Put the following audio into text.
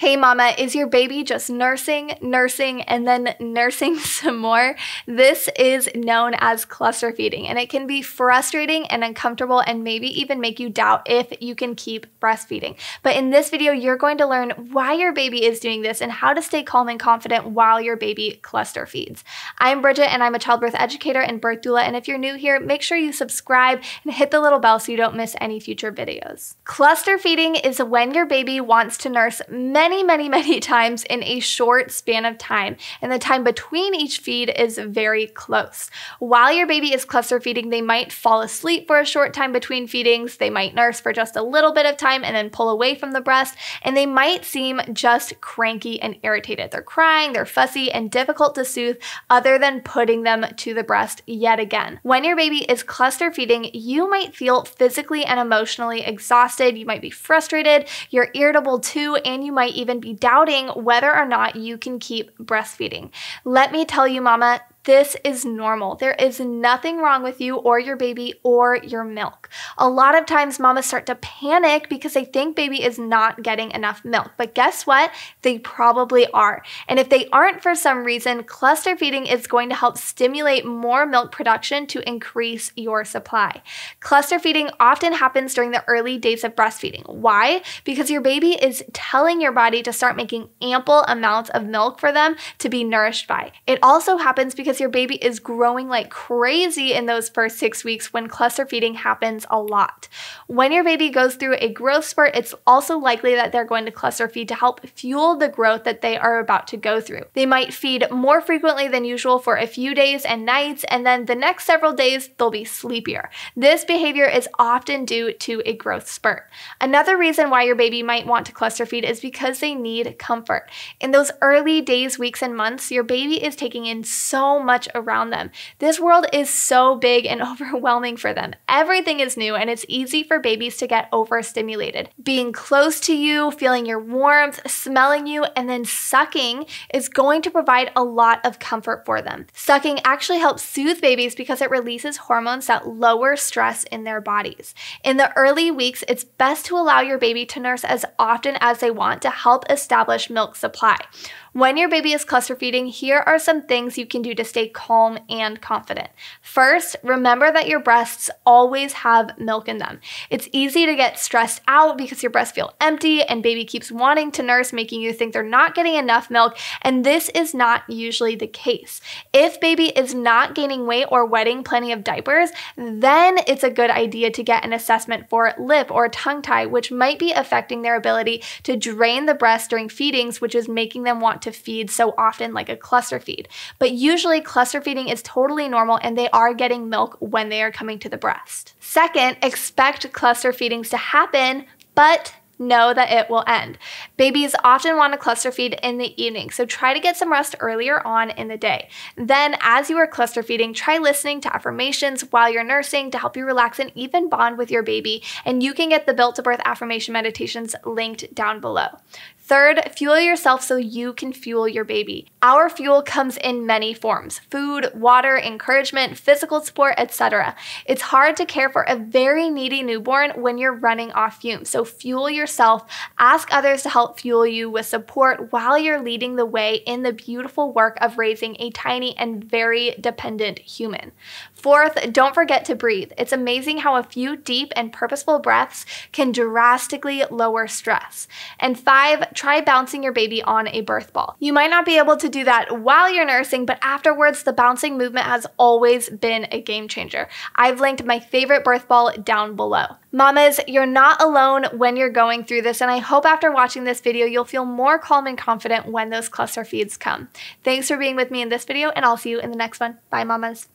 Hey mama, is your baby just nursing, nursing, and then nursing some more? This is known as cluster feeding, and it can be frustrating and uncomfortable and maybe even make you doubt if you can keep breastfeeding. But in this video, you're going to learn why your baby is doing this and how to stay calm and confident while your baby cluster feeds. I'm Bridget, and I'm a childbirth educator and birth doula. And if you're new here, make sure you subscribe and hit the little bell so you don't miss any future videos. Cluster feeding is when your baby wants to nurse many many, many, many times in a short span of time, and the time between each feed is very close. While your baby is cluster feeding, they might fall asleep for a short time between feedings, they might nurse for just a little bit of time and then pull away from the breast, and they might seem just cranky and irritated. They're crying, they're fussy, and difficult to soothe other than putting them to the breast yet again. When your baby is cluster feeding, you might feel physically and emotionally exhausted, you might be frustrated, you're irritable too, and you might even be doubting whether or not you can keep breastfeeding. Let me tell you, mama, this is normal. There is nothing wrong with you or your baby or your milk. A lot of times mamas start to panic because they think baby is not getting enough milk. But guess what? They probably are. And if they aren't for some reason, cluster feeding is going to help stimulate more milk production to increase your supply. Cluster feeding often happens during the early days of breastfeeding. Why? Because your baby is telling your body to start making ample amounts of milk for them to be nourished by. It also happens because because your baby is growing like crazy in those first six weeks when cluster feeding happens a lot. When your baby goes through a growth spurt, it's also likely that they're going to cluster feed to help fuel the growth that they are about to go through. They might feed more frequently than usual for a few days and nights, and then the next several days they'll be sleepier. This behavior is often due to a growth spurt. Another reason why your baby might want to cluster feed is because they need comfort. In those early days, weeks, and months, your baby is taking in so much around them. This world is so big and overwhelming for them. Everything is new, and it's easy for babies to get overstimulated. Being close to you, feeling your warmth, smelling you, and then sucking is going to provide a lot of comfort for them. Sucking actually helps soothe babies because it releases hormones that lower stress in their bodies. In the early weeks, it's best to allow your baby to nurse as often as they want to help establish milk supply. When your baby is cluster feeding, here are some things you can do to stay calm and confident. First, remember that your breasts always have milk in them. It's easy to get stressed out because your breasts feel empty and baby keeps wanting to nurse, making you think they're not getting enough milk, and this is not usually the case. If baby is not gaining weight or wetting plenty of diapers, then it's a good idea to get an assessment for lip or tongue tie, which might be affecting their ability to drain the breast during feedings, which is making them want to feed so often like a cluster feed. But usually cluster feeding is totally normal and they are getting milk when they are coming to the breast. Second, expect cluster feedings to happen, but know that it will end. Babies often want to cluster feed in the evening, so try to get some rest earlier on in the day. Then, as you are cluster feeding, try listening to affirmations while you're nursing to help you relax and even bond with your baby, and you can get the Built to Birth affirmation meditations linked down below. Third, fuel yourself so you can fuel your baby. Our fuel comes in many forms food, water, encouragement, physical support, etc. It's hard to care for a very needy newborn when you're running off fumes. So fuel yourself, ask others to help fuel you with support while you're leading the way in the beautiful work of raising a tiny and very dependent human. Fourth, don't forget to breathe. It's amazing how a few deep and purposeful breaths can drastically lower stress. And five, try bouncing your baby on a birth ball. You might not be able to do that while you're nursing, but afterwards, the bouncing movement has always been a game changer. I've linked my favorite birth ball down below. Mamas, you're not alone when you're going through this, and I hope after watching this video, you'll feel more calm and confident when those cluster feeds come. Thanks for being with me in this video, and I'll see you in the next one. Bye, mamas.